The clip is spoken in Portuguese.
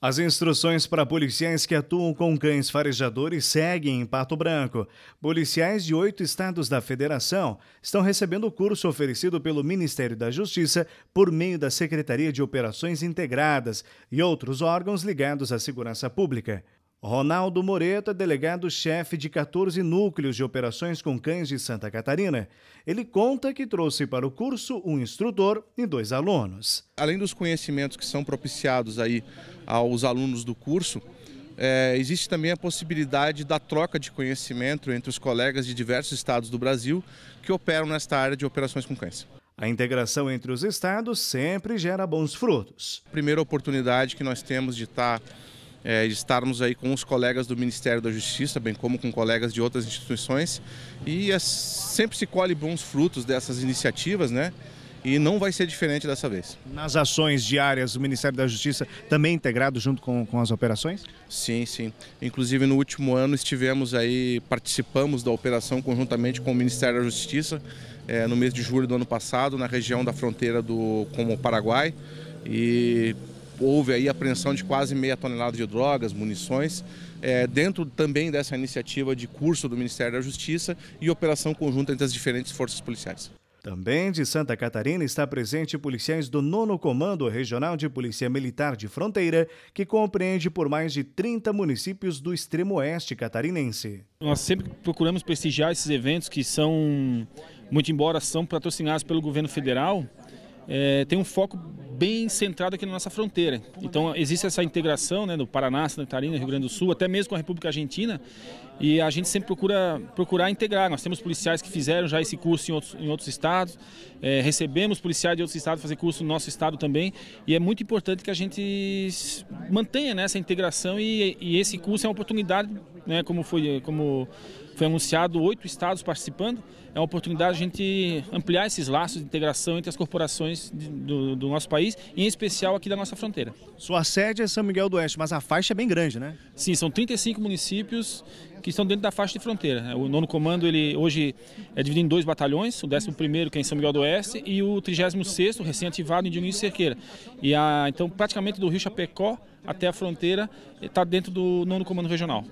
As instruções para policiais que atuam com cães farejadores seguem em Pato Branco. Policiais de oito estados da federação estão recebendo o curso oferecido pelo Ministério da Justiça por meio da Secretaria de Operações Integradas e outros órgãos ligados à segurança pública. Ronaldo é delegado-chefe de 14 núcleos de operações com cães de Santa Catarina. Ele conta que trouxe para o curso um instrutor e dois alunos. Além dos conhecimentos que são propiciados aí aos alunos do curso, é, existe também a possibilidade da troca de conhecimento entre os colegas de diversos estados do Brasil que operam nesta área de operações com cães. A integração entre os estados sempre gera bons frutos. A primeira oportunidade que nós temos de estar é, estarmos aí com os colegas do Ministério da Justiça, bem como com colegas de outras instituições. E é, sempre se colhe bons frutos dessas iniciativas, né? E não vai ser diferente dessa vez. Nas ações diárias, o Ministério da Justiça também integrado junto com, com as operações? Sim, sim. Inclusive no último ano estivemos aí, participamos da operação conjuntamente com o Ministério da Justiça, é, no mês de julho do ano passado, na região da fronteira do, com o Paraguai. E houve aí apreensão de quase meia tonelada de drogas, munições, é, dentro também dessa iniciativa de curso do Ministério da Justiça e operação conjunta entre as diferentes forças policiais. Também de Santa Catarina está presente policiais do 9 Comando Regional de Polícia Militar de Fronteira, que compreende por mais de 30 municípios do extremo oeste catarinense. Nós sempre procuramos prestigiar esses eventos que são, muito embora são patrocinados pelo governo federal, é, tem um foco bem centrado aqui na nossa fronteira. Então existe essa integração né, do Paraná, Santa Catarina, Rio Grande do Sul, até mesmo com a República Argentina. E a gente sempre procura procurar integrar. Nós temos policiais que fizeram já esse curso em outros, em outros estados, é, recebemos policiais de outros estados fazer curso no nosso estado também. E é muito importante que a gente mantenha né, essa integração e, e esse curso é uma oportunidade né, como, foi, como foi anunciado, oito estados participando. É uma oportunidade de a gente ampliar esses laços de integração entre as corporações de, do, do, nosso país, em especial aqui da nossa fronteira. Sua sede é São Miguel do Oeste, mas a faixa é bem grande, né? Sim, são 35 municípios que estão dentro da faixa de fronteira. O nono comando ele hoje é dividido em dois batalhões, o 11 primeiro que é em São Miguel do Oeste e o 36º recém-ativado em Dionísio Cerqueira. E a, então praticamente do Rio Chapecó até a fronteira está dentro do nono comando regional.